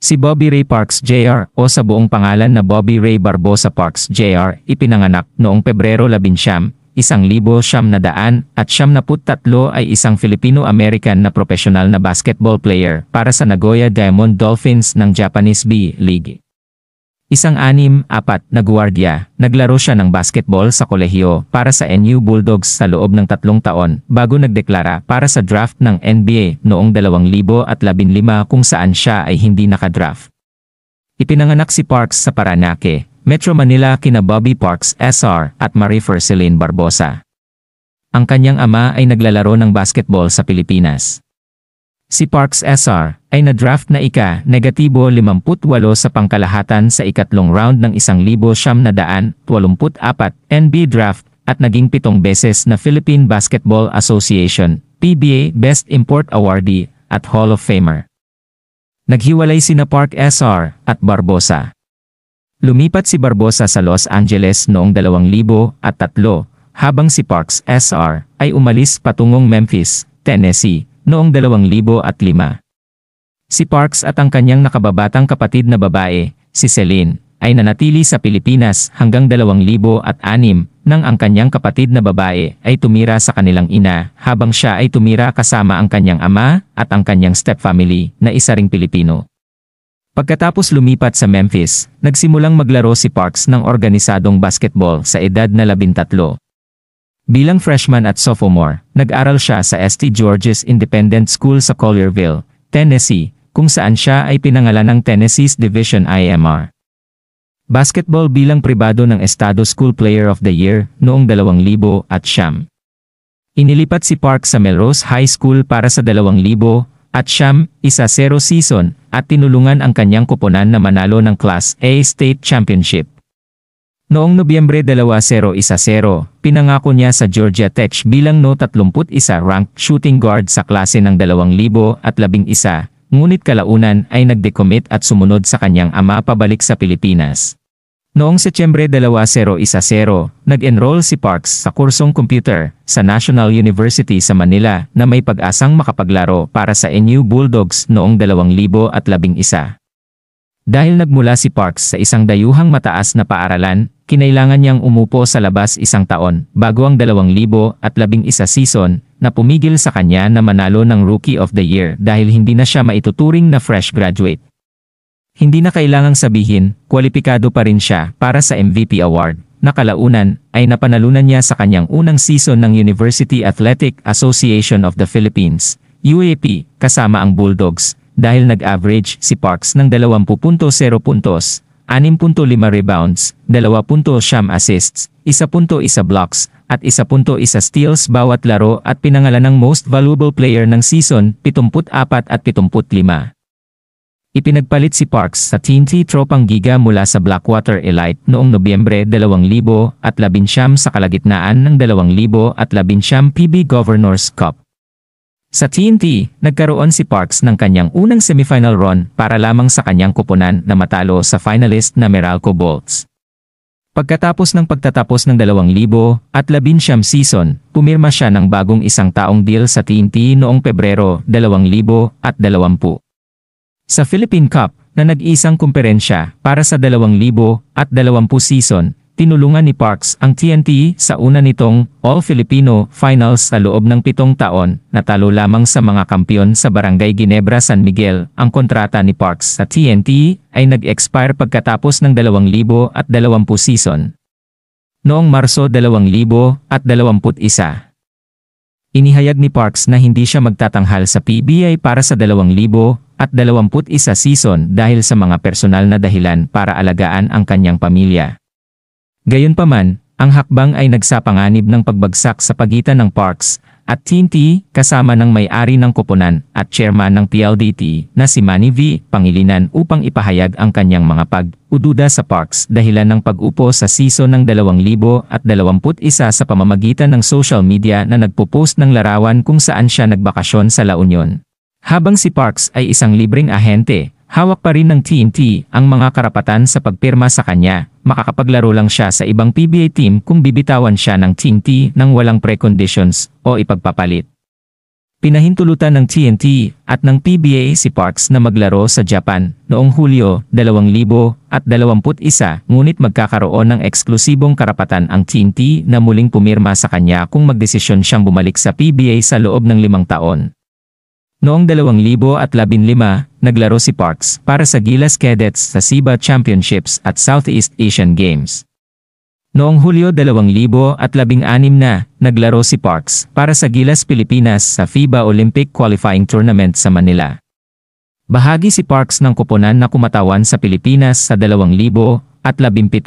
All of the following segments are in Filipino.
Si Bobby Ray Parks Jr. o sa buong pangalan na Bobby Ray Barbosa Parks Jr. ipinanganak noong Pebrero 11, 1973 ay isang Filipino-American na profesional na basketball player para sa Nagoya Diamond Dolphins ng Japanese B League. Isang anim-apat na guwardiya, naglaro siya ng basketball sa kolehiyo para sa NU Bulldogs sa loob ng tatlong taon bago nagdeklara para sa draft ng NBA noong 2015 kung saan siya ay hindi nakadraft. Ipinanganak si Parks sa Paranaque, Metro Manila kina Bobby Parks SR at Marie Fercelin Barbosa. Ang kanyang ama ay naglalaro ng basketball sa Pilipinas. Si Parks SR ay na-draft na ika-negatibo 58 sa pangkalahatan sa ikatlong round ng 1,784 NBA draft at naging pitong beses na Philippine Basketball Association PBA Best Import Awardee at Hall of Famer. Naghiwalay sina Park SR at Barbosa. Lumipat si Barbosa sa Los Angeles noong 2003 habang si Parks SR ay umalis patungong Memphis, Tennessee noong 2005. Si Parks at ang kanyang nakababatang kapatid na babae, si Celine, ay nanatili sa Pilipinas hanggang 2006 nang ang kanyang kapatid na babae ay tumira sa kanilang ina habang siya ay tumira kasama ang kanyang ama at ang kanyang stepfamily na isa ring Pilipino. Pagkatapos lumipat sa Memphis, nagsimulang maglaro si Parks ng organisadong basketball sa edad na 13. Bilang freshman at sophomore, nag-aral siya sa St. George's Independent School sa Collierville, Tennessee, kung saan siya ay pinangalan ng Tennessee's Division IMR. Basketball bilang pribado ng Estado School Player of the Year noong 2000 at siyam. Inilipat si Park sa Melrose High School para sa 2000 at siyam, isa-zero season at tinulungan ang kanyang koponan na manalo ng Class A State Championship. Noong Nobyembre 2010, pinangako niya sa Georgia Tech bilang no 31 ranked shooting guard sa klase ng 2011, ngunit kalaunan ay nagdecommit at sumunod sa kanyang ama pabalik sa Pilipinas. Noong Setyembre 2010, nag-enroll si Parks sa kursong computer sa National University sa Manila na may pag-asang makapaglaro para sa NU Bulldogs noong 2011. Dahil nagmula si Parks sa isang dayuhang mataas na paaralan, kinailangan niyang umupo sa labas isang taon bago ang 2011 season na pumigil sa kanya na manalo ng Rookie of the Year dahil hindi na siya maituturing na fresh graduate. Hindi na kailangang sabihin, kwalipikado pa rin siya para sa MVP award Nakalaunan ay napanalunan niya sa kanyang unang season ng University Athletic Association of the Philippines, UAP, kasama ang Bulldogs, dahil nag-average si Parks ng 20.0 puntos, 6.5 rebounds, 2.7 assists, 1.1 blocks, at 1.1 steals bawat laro at pinangalan ng Most Valuable Player ng season 74 at 75. Ipinagpalit si Parks sa Team T Tropang Giga mula sa Blackwater Elite noong Nobyembre 2000 at labinsyam sa kalagitnaan ng 2000 at labinsyam PB Governors Cup. Sa TNT, nagkaroon si Parks ng kanyang unang semifinal run para lamang sa kanyang kuponan na matalo sa finalist na Meralco Bolts. Pagkatapos ng pagtatapos ng 2000 at 11 season, pumirma siya ng bagong isang taong deal sa TNT noong Pebrero 2020. Sa Philippine Cup, na nag iisang kumperensya para sa 2020 at 20 season, tinulungan ni Parks ang TNT sa una nitong All-Filipino Finals sa loob ng pitong taon, natalo lamang sa mga kampiyon sa Barangay Ginebra San Miguel. Ang kontrata ni Parks sa TNT ay nag-expire pagkatapos ng 2020 season. Noong Marso 2021, inihayag ni Parks na hindi siya magtatanghal sa PBI para sa 2021 season dahil sa mga personal na dahilan para alagaan ang kanyang pamilya. Gayunpaman, ang hakbang ay nagsapanganib ng pagbagsak sa pagitan ng Parks at TNT kasama ng may-ari ng koponan at chairman ng PLDT na si Manny V. Pangilinan upang ipahayag ang kanyang mga pag-ududa sa Parks dahilan ng pag-upo sa season ng 2021 sa pamamagitan ng social media na nagpo-post ng larawan kung saan siya nagbakasyon sa La Union. Habang si Parks ay isang libreng ahente, hawak pa rin ng TNT ang mga karapatan sa pagpirma sa kanya makakapaglaro lang siya sa ibang PBA team kung bibitawan siya ng TNT nang walang preconditions o ipagpapalit. Pinahintulutan ng TNT at ng PBA si Parks na maglaro sa Japan noong Hulyo 2021 ngunit magkakaroon ng eksklusibong karapatan ang TNT na muling pumirma sa kanya kung magdesisyon siyang bumalik sa PBA sa loob ng limang taon. Noong 2015, naglaro si Parks para sa Gilas Cadets sa SIBA Championships at Southeast Asian Games. Noong Hulyo 2016 na, naglaro si Parks para sa Gilas Pilipinas sa FIBA Olympic Qualifying Tournament sa Manila. Bahagi si Parks ng kuponan na kumatawan sa Pilipinas sa 2017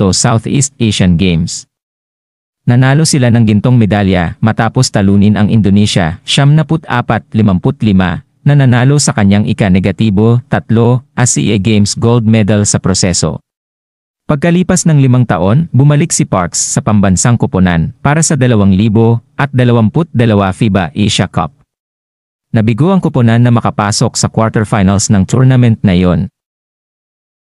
Southeast Asian Games. Nanalo sila ng gintong medalya matapos talunin ang Indonesia 74-55 na nanalo sa kanyang ika-negatibo, 3, ASEA Games gold medal sa proseso. Pagkalipas ng limang taon, bumalik si Parks sa pambansang kupunan para sa 2022 FIBA Asia Cup. Nabigo ang kupunan na makapasok sa quarterfinals ng tournament na yon